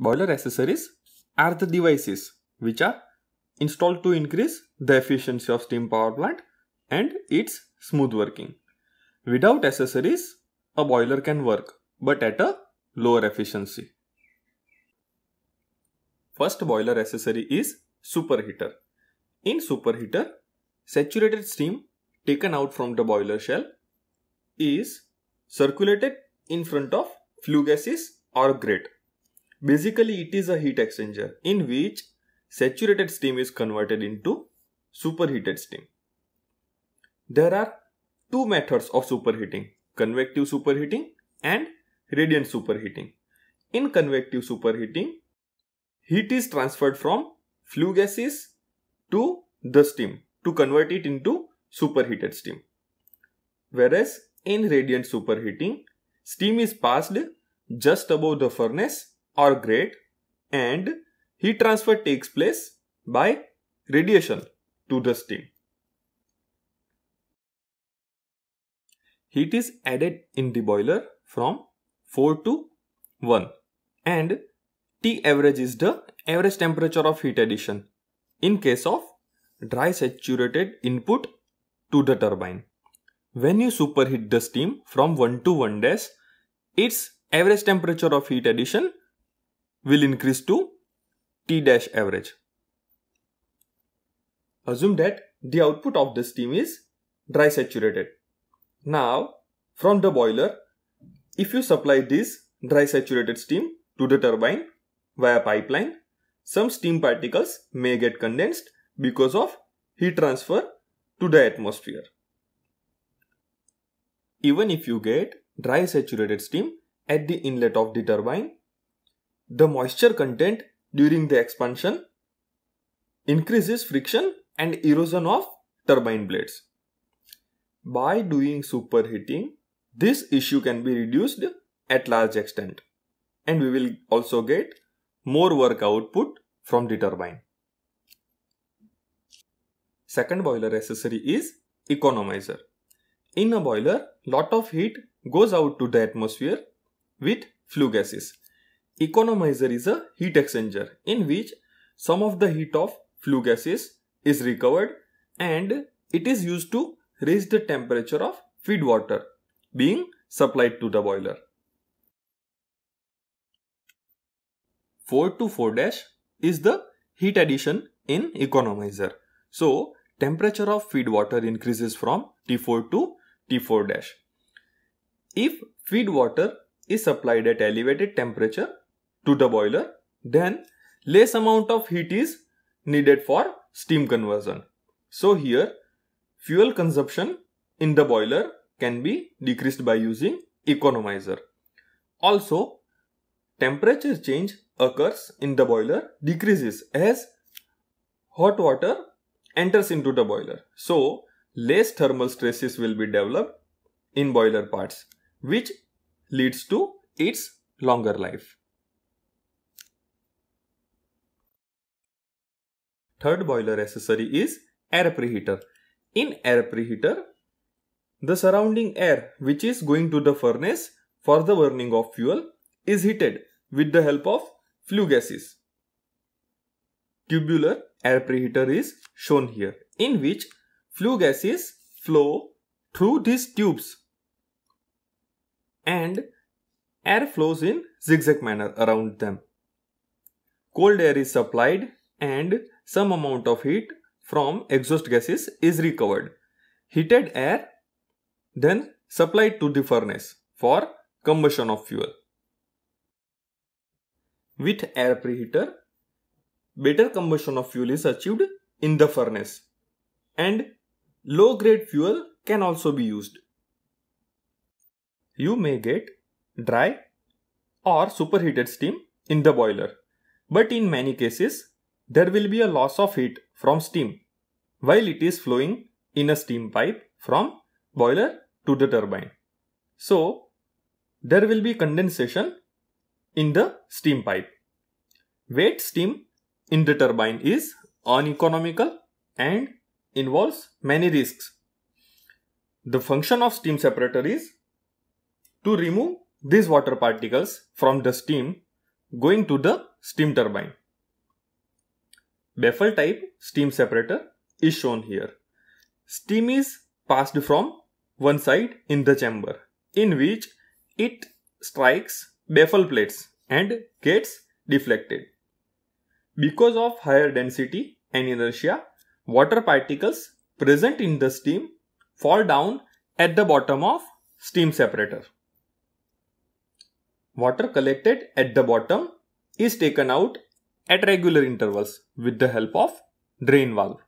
Boiler accessories are the devices which are installed to increase the efficiency of steam power plant and its smooth working. Without accessories, a boiler can work but at a lower efficiency. First boiler accessory is superheater. In superheater, saturated steam taken out from the boiler shell is circulated in front of flue gases or grate. Basically, it is a heat exchanger in which saturated steam is converted into superheated steam. There are two methods of superheating, convective superheating and radiant superheating. In convective superheating, heat is transferred from flue gases to the steam to convert it into superheated steam. Whereas in radiant superheating, steam is passed just above the furnace or grate and heat transfer takes place by radiation to the steam. Heat is added in the boiler from 4 to 1 and T average is the average temperature of heat addition in case of dry saturated input to the turbine. When you superheat the steam from 1 to 1 dash, its average temperature of heat addition will increase to T dash average. Assume that the output of the steam is dry saturated. Now, from the boiler, if you supply this dry saturated steam to the turbine via pipeline, some steam particles may get condensed because of heat transfer to the atmosphere even if you get dry saturated steam at the inlet of the turbine, the moisture content during the expansion increases friction and erosion of turbine blades. By doing superheating, this issue can be reduced at large extent and we will also get more work output from the turbine. Second boiler accessory is economizer. In a boiler, lot of heat goes out to the atmosphere with flue gases. Economizer is a heat exchanger in which some of the heat of flue gases is recovered and it is used to raise the temperature of feed water being supplied to the boiler. 4 to 4 dash is the heat addition in economizer. So temperature of feed water increases from T4 to dash. If feed water is supplied at elevated temperature to the boiler, then less amount of heat is needed for steam conversion. So here fuel consumption in the boiler can be decreased by using economizer. Also temperature change occurs in the boiler decreases as hot water enters into the boiler. So less thermal stresses will be developed in boiler parts, which leads to its longer life. Third boiler accessory is air preheater. In air preheater, the surrounding air which is going to the furnace for the burning of fuel is heated with the help of flue gases. Tubular air preheater is shown here in which Flue gases flow through these tubes and air flows in zigzag manner around them. Cold air is supplied and some amount of heat from exhaust gases is recovered. Heated air then supplied to the furnace for combustion of fuel. With air preheater, better combustion of fuel is achieved in the furnace and Low grade fuel can also be used. You may get dry or superheated steam in the boiler, but in many cases, there will be a loss of heat from steam while it is flowing in a steam pipe from boiler to the turbine. So, there will be condensation in the steam pipe. Wet steam in the turbine is uneconomical and involves many risks. The function of steam separator is to remove these water particles from the steam going to the steam turbine. Baffle type steam separator is shown here. Steam is passed from one side in the chamber in which it strikes baffle plates and gets deflected. Because of higher density and inertia, water particles present in the steam fall down at the bottom of steam separator. Water collected at the bottom is taken out at regular intervals with the help of drain valve.